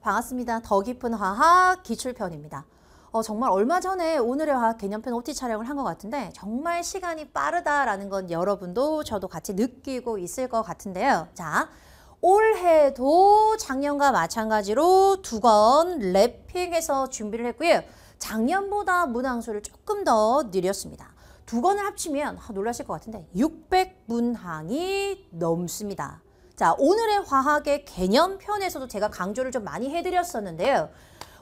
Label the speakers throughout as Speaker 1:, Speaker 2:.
Speaker 1: 반갑습니다. 더 깊은 화학 기출편입니다. 어, 정말 얼마 전에 오늘의 화학 개념편 OT 촬영을 한 것 같은데 정말 시간이 빠르다라는 건 여러분도 저도 같이 느끼고 있을 것 같은데요. 자, 올해도 작년과 마찬가지로 두 권 랩핑해서 준비를 했고요. 작년보다 문항수를 조금 더 늘렸습니다. 두 권을 합치면 아, 놀라실 것 같은데 600문항이 넘습니다. 자, 오늘의 화학의 개념 편에서도 제가 강조를 좀 많이 해드렸었는데요.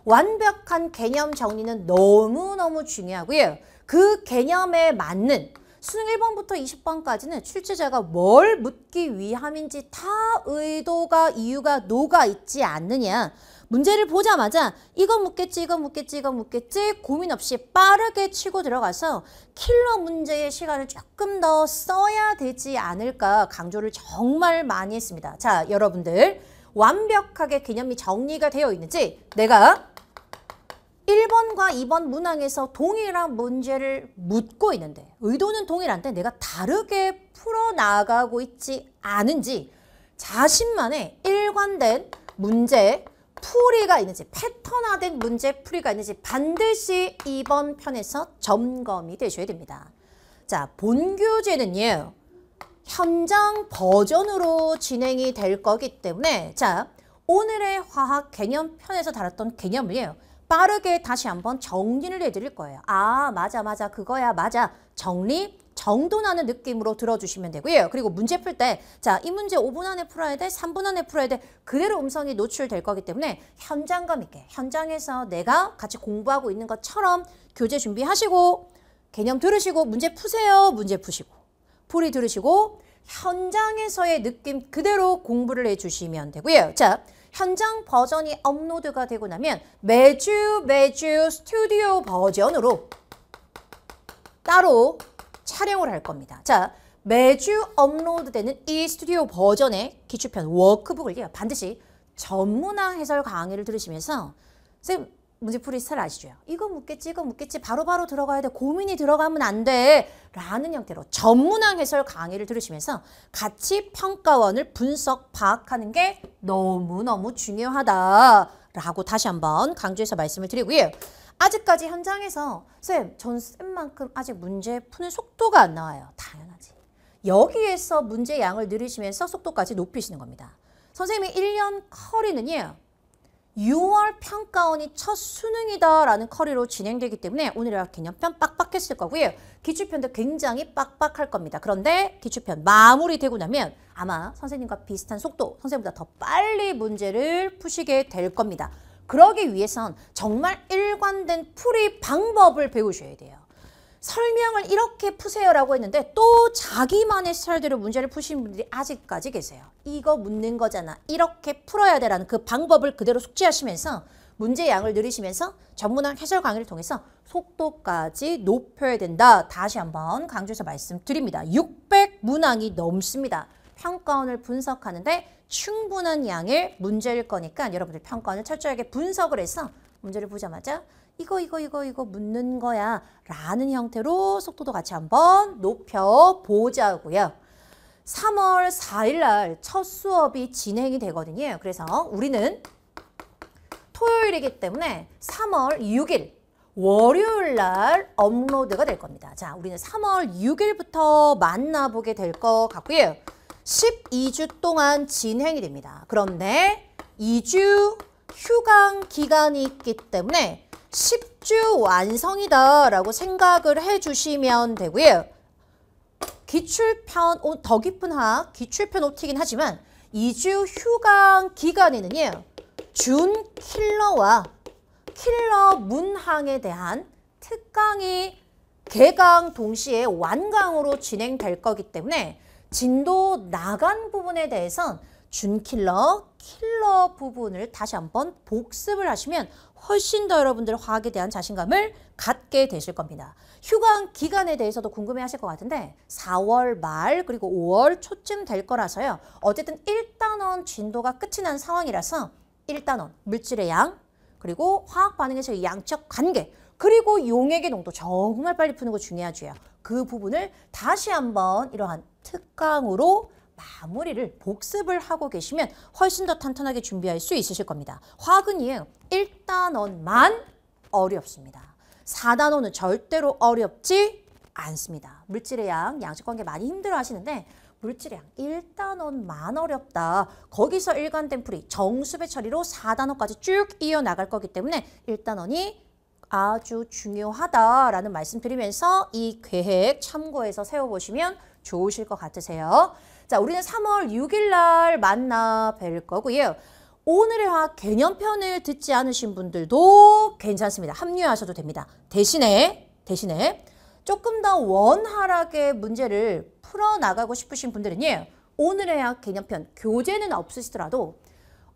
Speaker 1: 완벽한 개념 정리는 너무너무 중요하고요. 그 개념에 맞는 수능 1번부터 20번까지는 출제자가 뭘 묻기 위함인지 다 의도가 이유가 녹아 있지 않느냐 문제를 보자마자 이거 묻겠지 이거 묻겠지 이거 묻겠지 고민 없이 빠르게 치고 들어가서 킬러 문제의 시간을 조금 더 써야 되지 않을까 강조를 정말 많이 했습니다. 자 여러분들 완벽하게 개념이 정리가 되어 있는지 내가 1번과 2번 문항에서 동일한 문제를 묻고 있는데 의도는 동일한데 내가 다르게 풀어나가고 있지 않은지 자신만의 일관된 문제 풀이가 있는지 패턴화된 문제 풀이가 있는지 반드시 이번 편에서 점검이 되셔야 됩니다. 자, 본교재는요. 현장 버전으로 진행이 될 거기 때문에 자, 오늘의 화학 개념 편에서 다뤘던 개념을요. 빠르게 다시 한번 정리를 해드릴 거예요. 아, 맞아, 맞아, 그거야, 맞아. 정리, 정돈하는 느낌으로 들어주시면 되고요. 그리고 문제 풀 때자이 문제 5분 안에 풀어야 돼 3분 안에 풀어야 돼 그대로 음성이 노출될 거기 때문에 현장감 있게 현장에서 내가 같이 공부하고 있는 것처럼 교재 준비하시고 개념 들으시고 문제 푸세요 문제 푸시고 풀이 들으시고 현장에서의 느낌 그대로 공부를 해주시면 되고요. 자 현장 버전이 업로드가 되고 나면 매주 매주 스튜디오 버전으로 따로 촬영을 할 겁니다. 자, 매주 업로드되는 이 스튜디오 버전의 기출편 워크북을요. 반드시 전문화 해설 강의를 들으시면서 선생님 문제풀이 스타일 아시죠? 이거 묻겠지 이거 묻겠지 바로바로 바로 들어가야 돼 고민이 들어가면 안돼 라는 형태로 전문화 해설 강의를 들으시면서 같이 평가원을 분석 파악하는 게 너무너무 중요하다 라고 다시 한번 강조해서 말씀을 드리고요. 아직까지 현장에서 쌤, 전 쌤만큼 아직 문제 푸는 속도가 안 나와요. 당연하지. 여기에서 문제 양을 늘리시면서 속도까지 높이시는 겁니다. 선생님의 1년 커리는요. 6월 평가원이 첫 수능이다라는 커리로 진행되기 때문에 오늘의 개념편 빡빡했을 거고요. 기출편도 굉장히 빡빡할 겁니다. 그런데 기출편 마무리되고 나면 아마 선생님과 비슷한 속도, 선생님보다 더 빨리 문제를 푸시게 될 겁니다. 그러기 위해선 정말 일관된 풀이 방법을 배우셔야 돼요. 설명을 이렇게 푸세요라고 했는데 또 자기만의 스타일대로 문제를 푸신 분들이 아직까지 계세요. 이거 묻는 거잖아. 이렇게 풀어야 되라는 그 방법을 그대로 숙지하시면서 문제 양을 늘리시면서 전문학 해설 강의를 통해서 속도까지 높여야 된다. 다시 한번 강조해서 말씀드립니다. 600문항이 넘습니다. 평가원을 분석하는데 충분한 양의 문제일 거니까 여러분들 평가원을 철저하게 분석을 해서 문제를 보자마자 이거 이거 이거 이거 묻는 거야 라는 형태로 속도도 같이 한번 높여보자고요. 3월 4일 날 첫 수업이 진행이 되거든요. 그래서 우리는 토요일이기 때문에 3월 6일 월요일 날 업로드가 될 겁니다. 자, 우리는 3월 6일부터 만나보게 될 것 같고요. 12주 동안 진행이 됩니다. 그런데 2주 휴강 기간이 있기 때문에 10주 완성이다 라고 생각을 해주시면 되고요. 기출편, 더 깊은 학, 기출편 오티긴 하지만 2주 휴강 기간에는요. 준 킬러와 킬러 문항에 대한 특강이 개강 동시에 완강으로 진행될 거기 때문에 진도 나간 부분에 대해선 준킬러, 킬러 부분을 다시 한번 복습을 하시면 훨씬 더 여러분들 의 화학에 대한 자신감을 갖게 되실 겁니다. 휴강 기간에 대해서도 궁금해하실 것 같은데 4월 말 그리고 5월 초쯤 될 거라서요. 어쨌든 1단원 진도가 끝이 난 상황이라서 1단원 물질의 양 그리고 화학 반응에서의 양적 관계 그리고 용액의 농도 정말 빨리 푸는 거 중요하죠. 그 부분을 다시 한번 이러한 특강으로 마무리를 복습을 하고 계시면 훨씬 더 탄탄하게 준비할 수 있으실 겁니다. 화근이행 1단원만 어렵습니다. 4단원은 절대로 어렵지 않습니다. 물질의 양, 양식관계 많이 힘들어 하시는데 물질의 양 1단원만 어렵다. 거기서 일관된 풀이 정수배 처리로 4단원까지 쭉 이어나갈 거기 때문에 1단원이 아주 중요하다라는 말씀드리면서 이 계획 참고해서 세워보시면 좋으실 것 같으세요. 자, 우리는 3월 6일 날 만나 뵐 거고요. 오늘의 화학 개념편을 듣지 않으신 분들도 괜찮습니다. 합류하셔도 됩니다. 대신에 대신에 조금 더 원활하게 문제를 풀어나가고 싶으신 분들은요. 오늘의 화학 개념편 교재는 없으시더라도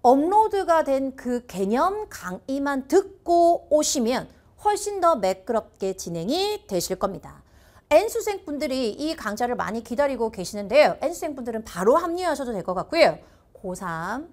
Speaker 1: 업로드가 된 그 개념 강의만 듣고 오시면 훨씬 더 매끄럽게 진행이 되실 겁니다. N수생 분들이 이 강좌를 많이 기다리고 계시는데요. N수생 분들은 바로 합류하셔도 될 것 같고요. 고3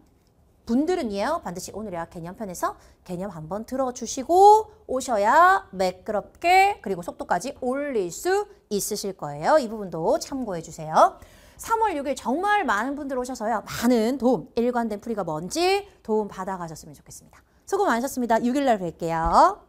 Speaker 1: 분들은요. 반드시 오늘의 개념편에서 개념 한번 들어주시고 오셔야 매끄럽게 그리고 속도까지 올릴 수 있으실 거예요. 이 부분도 참고해 주세요. 3월 6일 정말 많은 분들 오셔서요. 많은 도움, 일관된 풀이가 뭔지 도움 받아가셨으면 좋겠습니다. 수고 많으셨습니다. 6일날 뵐게요.